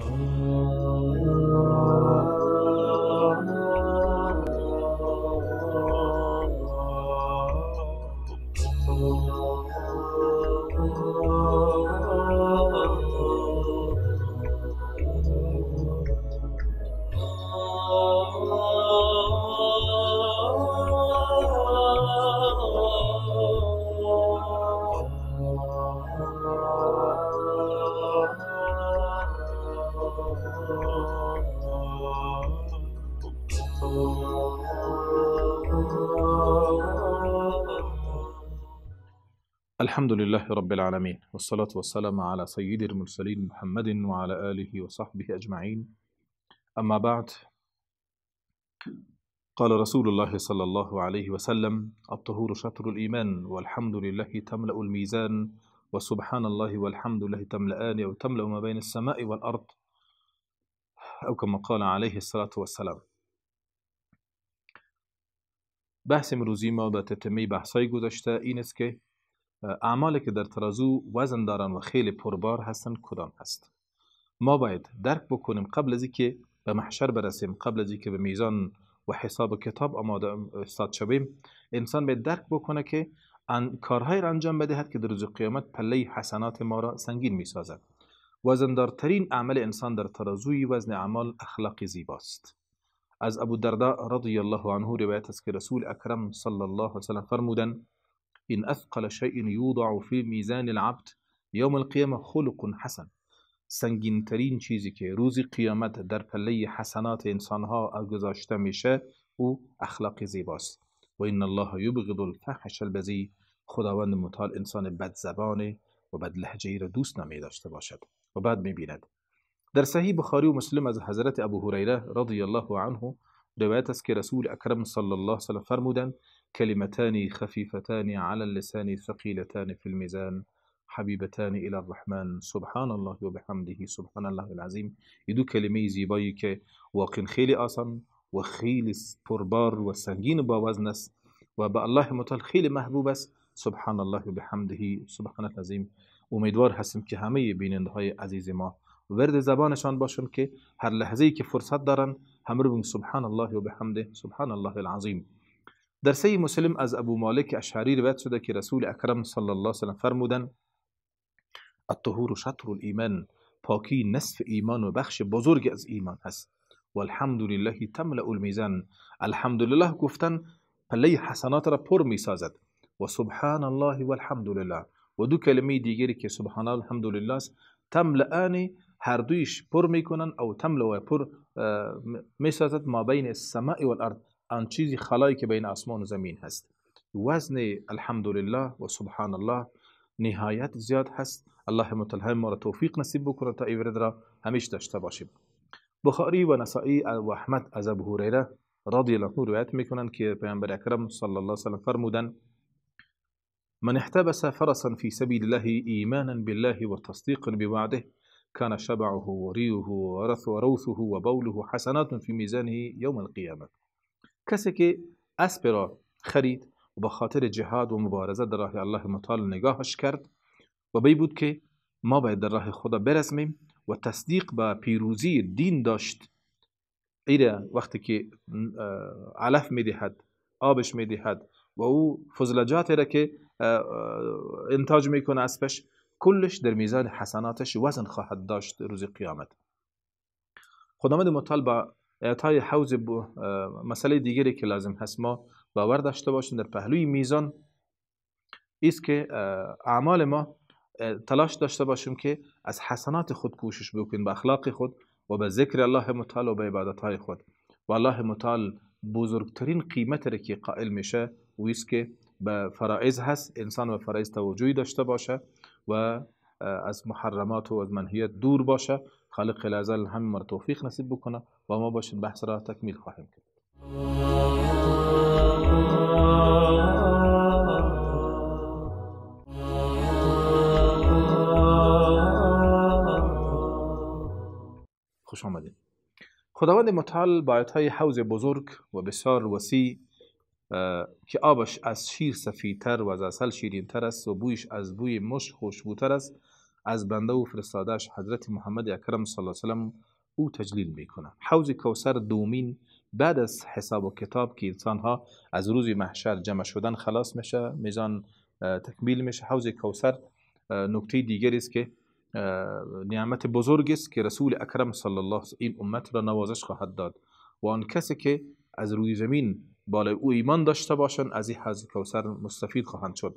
Oh. الحمد لله رب العالمين والصلاة والسلام على سيد المرسلين محمد وعلى آله وصحبه أجمعين أما بعد قال رسول الله صلى الله عليه وسلم الطهور شطر الإيمان والحمد لله تملأ الميزان وسبحان الله والحمد لله تملأان أو تملأ ما بين السماء والأرض او كما قال عليه الصلاة والسلام بحث امروزی ما به تتمه بحثای گذاشته این است که اعمالی که در ترازو وزن دارن و خیلی پربار هستن کدام هست ما باید درک بکنیم قبل از که به محشر برسیم قبل از که به میزان و حساب و کتاب آماده استاد شویم انسان باید درک بکنه که ان... کارهای را انجام بدهد که در روز قیامت پله حسنات ما را سنگین می سازد وزندارترین عمل انسان در ترازوی وزن اعمال اخلاق زیباست از ابو دردا رضی الله عنه روایت است که رسول اکرم صلی الله علیه وسلم فرمودن این اثقل شیء یوضع فی میزان العبد یوم القیامه خلق حسن سنگینترین چیزی که روز قیامت در پله حسنات انسانها گذاشته میشه او اخلاق زیباست و ان الله یبغض الفحش البذی خداوند متعال انسان زبانه و لهجه ای را دوست نمی داشته باشد و میبیند در صحیح بخاری و مسلم از حضرت ابو هریره رضی الله عنه روایت است که رسول اکرم صلی الله علیه وسلم فرمودند کلمتان خفیفتان علی اللسان ثقیلتان فی المیزان حبیبتان الى الرحمن سبحان الله و بحمده سبحان الله العظیم این دو کلمه زیبایی که واقعا خیلی آسان و خیلی پربار و سنگین با وزن است و به الله متعال خیلی محبوب است سبحان الله و بحمده سبحان العظیم امیدوار هستم که همه بیننده های عزیز ما ورد زبانشان باشن که هر لحظه ای که فرصت دارن هم رو سبحان الله و بحمده سبحان الله العظیم در سی مسلم از ابو مالک اشعری روایت شده که رسول اکرم صلی الله علیه و فرمودن الطهور شطر الایمان پاکی نصف ایمان و بخش بزرگ از ایمان هست و الحمد لله تملا المیزان لله گفتن پله حسنات را پر میسازد و سبحان الله و لله و دو کلمه دیگری که سبحان الله الحمدلله است تملعان هر دویش پر میکنن او تملع پر میسازد ما بین السماء والارض آن چیزی خلایی که بین آسمان و زمین هست وزن الحمدلله و سبحان الله نهایت زیاد هست الله متعال ما را توفیق نصیب بکنه تا ایورد را همیش داشته باشیم بخاری و نسائی و احمد از ابو هریره رضی الله عنه روایت میکنند که پیامبر اکرم صلی الله علیه و فرمودند من احتبس فرسا في سبيل الله إيمانا بالله وتصديقا بوعده كان شبعه وريه ورث وروثه وبوله حسنات في ميزانه يوم القيامة كسك أسبرا خريد وبخاطر خرید و به جهاد و در راه الله مطال نگاهش کرد و بی که ما باید در راه خدا برسمیم و تصدیق به پیروزی دین داشت ایره وقتی که آه، علف میدهد آبش میدهد و او فضلجاتی را که انتاج میکنه اسبش کلش در میزان حسناتش وزن خواهد داشت روز قیامت خداوند مطال با اعطای حوز مسئله دیگری که لازم هست ما باور داشته باشیم در پهلوی میزان ایست که اعمال ما تلاش داشته باشیم که از حسنات خود کوشش بکنیم به اخلاق خود و به ذکر الله مطال و به عبادتهای خود و الله مطال بزرگترین قیمت را که قائل میشه ایست که به فرائض هست انسان به فرائض توجهی داشته باشه و از محرمات و از منحیت دور باشه خالق خلازل همه مر توفیق نصیب بکنه و ما باشین بحث را تکمیل خواهیم کرد خوش آمدید خداوند متعال با های حوز بزرگ و بسیار وسیع که آبش از شیر سفیدتر و از اصل شیرینتر است و بویش از بوی مشک خوشبوتر است از بنده و فرستادش حضرت محمد اکرم صلی الله علیه وسلم او تجلیل میکنه حوض کوثر دومین بعد از حساب و کتاب که انسان ها از روز محشر جمع شدن خلاص میشه میزان تکمیل میشه حوض کوثر نکته دیگری است که نعمت بزرگی است که رسول اکرم صلی الله این امت را نوازش خواهد داد و آن کسی که از روی زمین بالای او ایمان داشته باشند از این حوض کوثر مستفید خواهند شد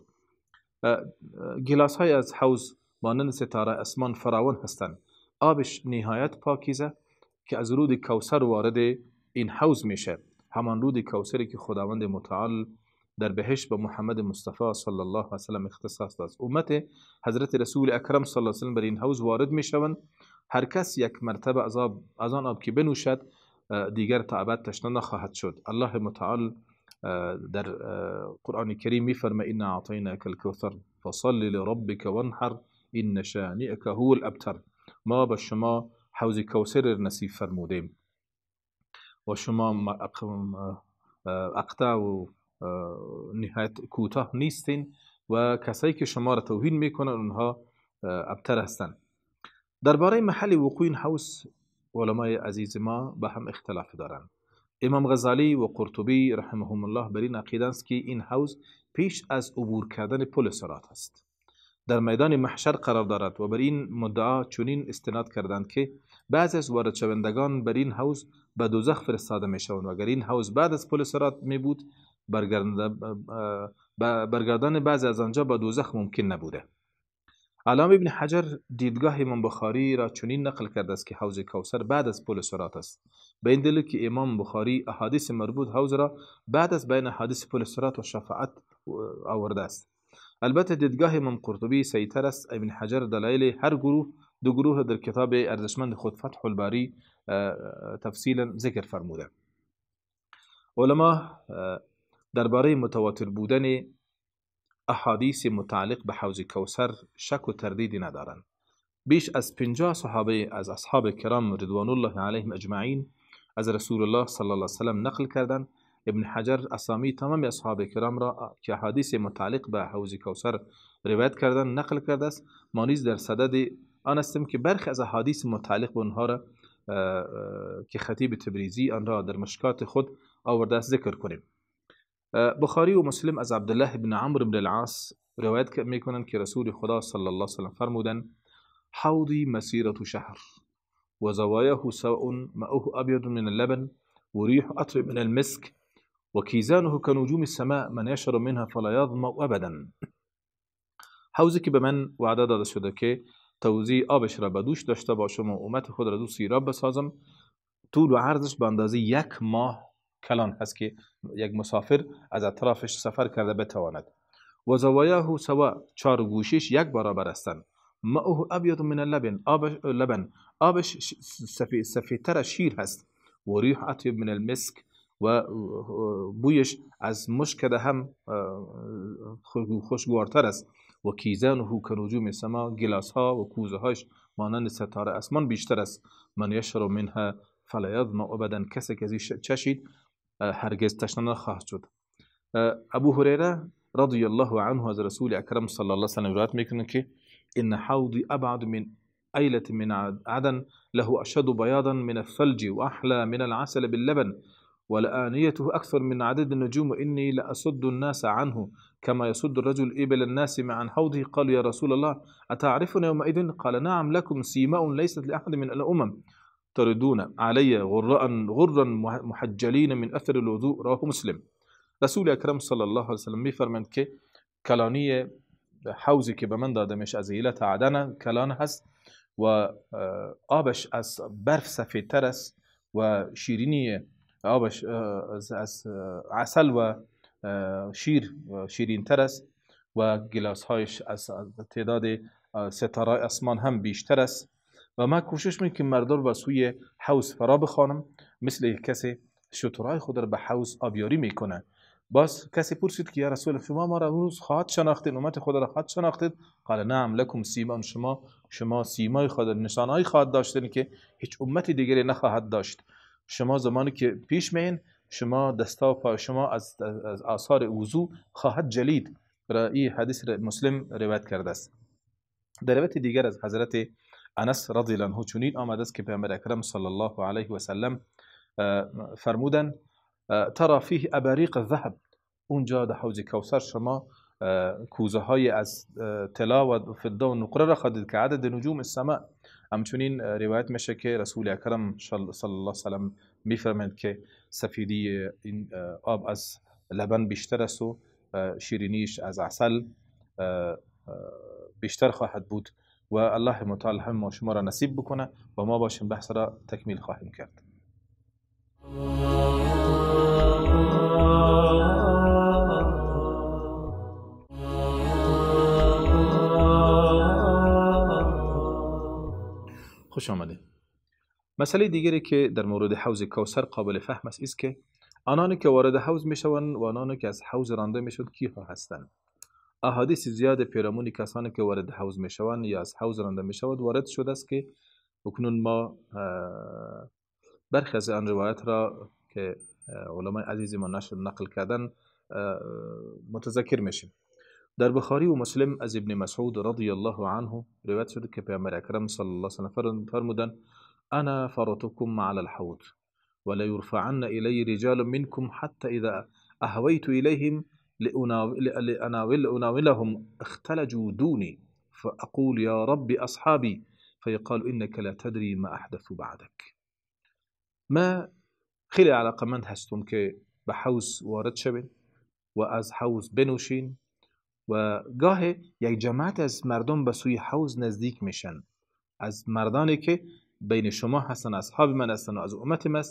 گلاس های از حوض مانند ستاره اسمان فراون هستند آبش نهایت پاکیزه که از رود کوثر وارد این حوض میشه همان رود کوثری که خداوند متعال در بهش به محمد مصطفی صلی الله علیه و سلم اختصاص داد امت حضرت رسول اکرم صلی الله علیه و سلم بر این حوض وارد میشوند هر کس یک مرتبه از, آن آب که بنوشد دیگر تا تشنه نخواهد شد الله متعال در قرآن کریم میفرمه ان اعطیناک الکوثر فصل لربک وانحر ان شانئک هو الابتر ما به شما حوزی کوثر نصیب فرمودیم و شما اقتا و نهایت کوتاه نیستین و کسایی که شما را توهین میکنن اونها ابتر هستند درباره محل وقوع این حوز علمای عزیز ما به هم اختلاف دارند امام غزالی و قرطبی رحمهم الله بر این عقیده است که این حوز پیش از عبور کردن پل سرات است در میدان محشر قرار دارد و بر این مدعا چنین استناد کردند که بعض از وارد شوندگان بر این حوز به دوزخ فرستاده می شوند و اگر این حوز بعد از پل سرات می بود برگردان بعض از آنجا به دوزخ ممکن نبوده علامه ابن حجر دیدگاه امام بخاری را چنین نقل کرده است که حوض کوثر بعد از پل سرات است به این دلیل که امام بخاری احادیث مربوط حوض را بعد از بین احادیث پل سرات و شفاعت آورده است البته دیدگاه امام قرطبی سیتر است ابن حجر دلایل هر گروه دو گروه در کتاب ارزشمند خود فتح الباری تفصیلا ذکر فرموده علما درباره متواتر بودن احادیث متعلق به حوض کوسر شک و تردیدی ندارند بیش از 50 صحابه از اصحاب کرام رضوان الله علیهم اجمعین از رسول الله صلی الله علیه نقل کردند ابن حجر اسامی تمام اصحاب کرام را که حدیث متعلق به حوض کوسر روایت کردن نقل کرده است ما نیز در صدد آن هستیم که برخی از احادیث متعلق به آنها را که خطیب تبریزی آن را در مشکات خود آورده است ذکر کنیم آه، بخاری و مسلم از عبدالله بن عمرو بن العاص روایت میکنند که رسول خدا صلی الله علیه وسلم فرمودن حوضی مسیرت شهر و زوایه سواء مأه أبيض من اللبن و ریح أطرب من المسک المسك وكيزانه كنجوم السماء من یشر منها فلا يظمأ أبدا حوزی که به من وعده داده شده که توزیع آبش را به دوش داشته باشم و امت خود را دو سیراب بسازم طول و عرضش به اندازه یک ماه کلان هست که یک مسافر از اطرافش سفر کرده بتواند و زوایاه سوا چار گوشش یک برابر هستند ماءه ابیض من اللبن لبن آبش سفی شیر هست و ریح اطیب من المسک و بویش از مشکده هم خوشگوارتر است و کیزان و نجوم سما گلاس ها و کوزه هاش مانند ستاره اسمان بیشتر است من یشرو منها فلا یضم ابدا کسی که چشید هەرگێز أه، تەشنە شد أه، ابو هريره رضي الله عنه از رسول اكرم صلى الله عليه وسلم روایت میکنه که ان حوضي ابعد من ايلة من عدن له اشد بياضا من الثلج واحلى من العسل باللبن ولآنيته أكثر من عدد النجوم إني لأسد الناس عنه كما يسد الرجل إبل الناس مع عن حوضه قالوا يا رسول الله أتعرفنا يومئذ قال نعم لكم سيماء ليست لأحد من الأمم تردون علي غراء غرا محجلين من اثر الوضوء رواه مسلم رسول اکرم صلی الله علیه وسلم میفرمند که کلانی حوزی که به من دادمش از ایلت عدن کلان هست و اه، آبش از برف سفیدتر است و شیرینی اه، آبش اه، از عسل و شیر شیرین تر است و گلاس هایش از تعداد ستاره آسمان هم بیشتر است و ما کوشش میکنیم مردم رو به سوی حوز فرا بخوانم مثل کسی شطرهای خود را به حوز آبیاری میکنه باز کسی پرسید که یا رسول شما ما را روز خواهد شناختید امت خود را خواهد شناختید قال نعم لکم سیمان شما شما سیمای خود نشانهای خواهد داشتید یعنی که هیچ امت دیگری نخواهد داشت شما زمانی که پیش میین شما دستا و پا شما از, از آثار وضو خواهد جلید را این حدیث مسلم روایت کرده است در روایت دیگر از حضرت انس رضی الله عنه چنین آمده است که پیامبر آه، اکرم صلی الله علیه و سلم فرمودن ترى فيه ابریق ذهب اونجا در حوض کوثر شما کوزه های از طلا و فضه و نقره را خواهید که عدد نجوم السماء همچنین روایت میشه که رسول اکرم صلی الله علیه و سلم میفرمند که سفیدی این آه، آب از لبن بیشتر است و آه، شیرینیش از عسل بیشتر خواهد بود و الله متعال هم ما شما را نصیب بکنه و ما باشیم بحث را تکمیل خواهیم کرد خوش آمده مسئله دیگری که در مورد حوز کوسر قابل فهم است است که آنانی که وارد حوز میشوند و آنانی که از حوز رانده می میشوند کیها هستند احادیث زیاد پیرامونی کسانی که وارد حوز می شوند یا از حوز رانده می شود وارد شده است که اکنون ما اه، برخی از آن روایت را که اه، علماء عزیز ما نقل کردن اه، متذکر میشیم در بخاری و مسلم از ابن مسعود رضی الله عنه روایت شده که پیامبر اکرم صلی الله علیه و سلم فرمودند انا فرتكم على الحوض ولا يرفعن الي رجال منكم حتى اذا اهويت اليهم لأناول لأناولهم اختلجوا دوني فأقول يا رب أصحابي فيقال إنك لا تدري ما أحدث بعدك ما خلي علاقة من هستم که به وارد شبن وأز حوز بنوشين و گاه یک جماعت از مردم به سوی حوز نزدیک میشن از مردانی که بین شما هستن اصحاب من هستن و از امت من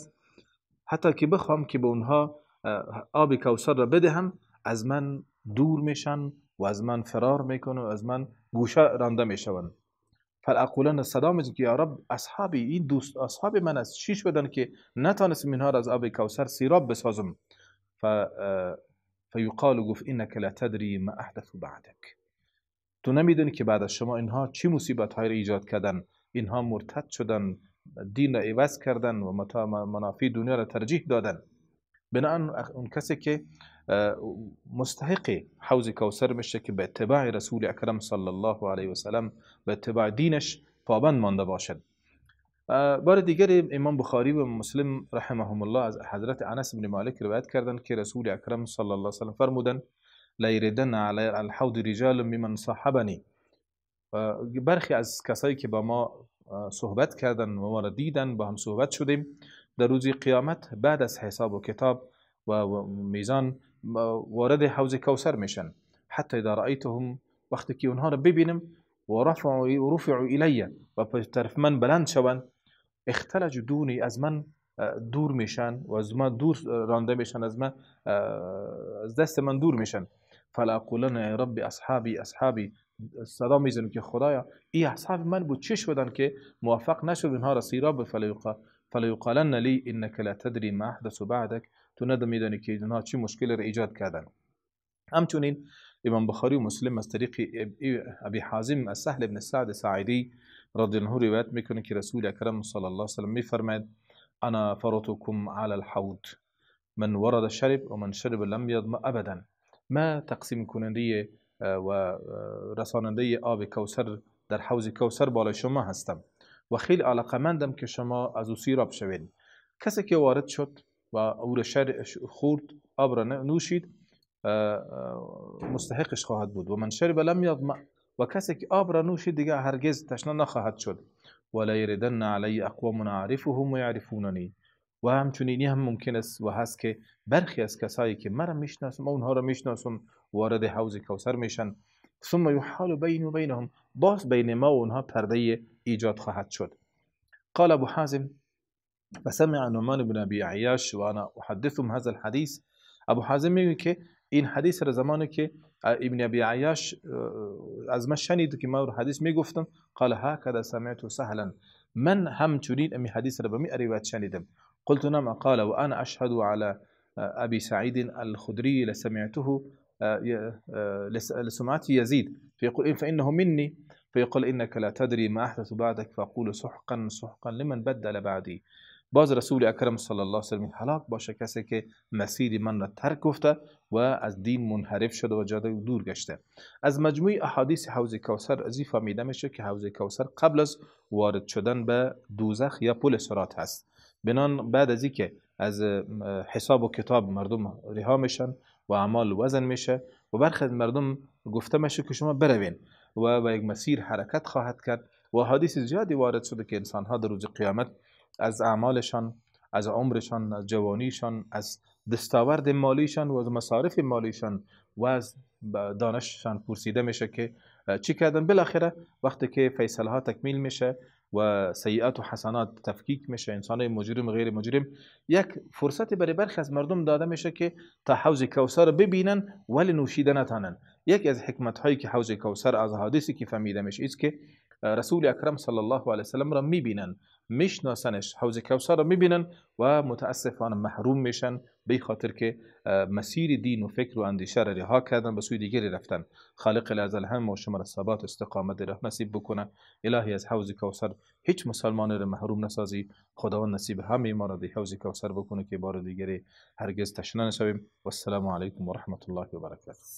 حتی که بخوام که به اونها اه، آب کوثر را بدهم از من دور میشن و از من فرار میکن و از من گوشه رانده میشون فالاقولن میزن که یا رب این دوست اصحاب من از چی شدن که نتانستم اینها را از آب کوثر سیراب بسازم ف فیقال گفت اینکه لا تدری ما احدث بعدک تو نمیدونی که بعد از شما اینها چی مصیبت های را ایجاد کردن اینها مرتد شدن دین را عوض کردن و منافی دنیا را ترجیح دادن بنا اون کسی که مستحق حوز كوثر مشك باتباع رسول اكرم صلى الله عليه وسلم باتباع دينش فابن مانده باشد آه، بار دیگری امام بخاری و مسلم رحمهم الله از حضرت انس بن مالک روایت کردند که رسول اکرم صلی الله علیه وسلم فرمودند لا يردن علی الحوض رجال ممن صاحبنی آه، برخی از کسایی که با ما آه، صحبت کردن و ما را دیدن با هم صحبت شدیم در روز قیامت بعد از حساب و کتاب و میزان وارد حوض كوثر میشن حتی اذا رأيتهم وقتی که اونها رو ببینم و رفعوا رفعوا الی و طرف من بلند شوند اختلج دونی از من آه، دور میشن و آه، از من دور رانده میشن از من از دست من دور میشن فلا اقولن رب اصحابی اصحابی صدا میزنم که خدایا ای اصحاب من بود چه شدن که موفق نشد اونها را سیراب فلیقالن لی انک لا تدری ما احدث بعدک تو نمیدانی که اینها چی مشکلی را ایجاد کردن همچنین امام بخاری و مسلم از طریق ابی حازم از سهل بن سعد سعیدی رضی الله روایت میکنه که رسول اکرم صلی الله علیه وسلم میفرماید انا فرتکم علی الحوض من ورد شرب و من شرب لم یضم ابدا ما تقسیم کننده و رساننده آب کوسر در حوض کوثر بالای شما هستم و خیلی علاقه مندم که شما از او سیراب شوید کسی که وارد شد و او را خورد آب را نوشید مستحقش خواهد بود و من شرب لم و کسی که آب را نوشید دیگه هرگز تشنه نخواهد شد و یردن علی اقوام عارفهم و یعرفوننی و همچنینی هم ممکن است و هست که برخی از کسایی که مرا میشناسم اونها را میشناسم وارد حوض کوثر میشن ثم یحال بین و بینهم باز بین ما و اونها پرده ایجاد خواهد شد قال ابو حازم فسمع نعمان بن أبي عياش وأنا أحدثهم هذا الحديث أبو حازم میگه که این حدیث را زمانی که ابن أبي عياش آه، از ما شنید که حديث حدیث میگفتم قال هكذا سمعت سهلا من هم امی حدیث را به می روایت شنیدم قلت نعم قال وأنا أشهد على آه، أبي سعيد الخدري لسمعته آه، لسمعت يزيد فيقول فإنه مني فيقول إنك لا تدري ما أحدث بعدك فأقول سحقا سحقا لمن بدل بعدي باز رسول اکرم صلی الله علیه و سلم هلاک باشه کسی که مسیر من را ترک گفته و از دین منحرف شده و جاده دور گشته از مجموعه احادیث حوض کوثر از این فهمیده میشه که حوض کوثر قبل از وارد شدن به دوزخ یا پل سرات هست بنان بعد از که از حساب و کتاب مردم رها میشن و اعمال وزن میشه و برخی از مردم گفته میشه که شما بروین و به یک مسیر حرکت خواهد کرد و حدیث زیادی وارد شده که انسان ها در روز قیامت از اعمالشان از عمرشان از جوانیشان از دستاورد مالیشان و از مصارف مالیشان و از دانششان پرسیده میشه که چی کردن بالاخره وقتی که فیصله ها تکمیل میشه و سیئات و حسنات تفکیک میشه انسان مجرم غیر مجرم یک فرصت برای برخی از مردم داده میشه که تا حوض کوثر ببینن ولی نوشیده نتانن یکی از حکمت هایی که حوض کوثر از حادثی که فهمیده میشه است که رسول اکرم صلی الله علیه وسلم را میبینن میشناسنش حوض کوسر را میبینن و متاسفانه محروم میشن به خاطر که مسیر دین و فکر و اندیشه را رها کردن به سوی دیگری رفتن خالق الازل هم و شما را ثبات استقامت را نصیب بکنه الهی از حوض کوسر هیچ مسلمان را محروم نسازی خداوند نصیب همه ما را به حوض کوسر بکنه که بار دیگری هرگز تشنه نشویم السلام علیکم و رحمت الله و برکاته